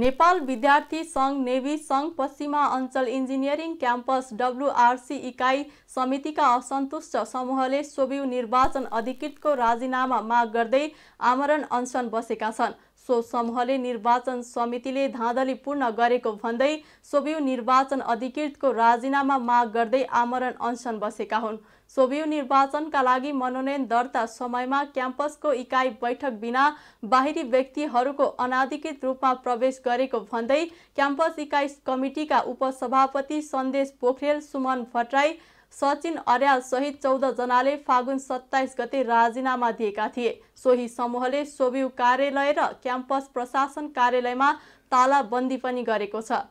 नेपाल विद्यार्थी सङ्घ नेभी सङ्घ पश्चिमा अञ्चल इन्जिनियरिङ क्याम्पस डब्लुआरसी इकाइ समितिका असन्तुष्ट समूहले सोभियु निर्वाचन अधिकृतको राजीनामा माग गर्दै आमरण अनसन बसेका छन् सो समूहले निर्वाचन समितिले धाँधली पूर्ण गरेको भन्दै सोभिउ निर्वाचन अधिकृतको राजीनामा माग गर्दै आमरण अनसन बसेका हुन् सोभियु निर्वाचनका लागि मनोनयन दर्ता समयमा क्याम्पसको इकाइ बैठक बिना बाहिरी व्यक्तिहरूको अनाधिकृत रूपमा प्रवेश गरेको भन्दै क्याम्पस इकाइ कमिटीका उपसभापति सन्देश पोखरेल सुमन भट्टराई सचिन अर्याल सहित चौधजनाले फागुन सत्ताइस गते राजीनामा दिएका थिए सोही समूहले सोभि कार्यालय र क्याम्पस प्रशासन कार्यालयमा तालाबन्दी पनि गरेको छ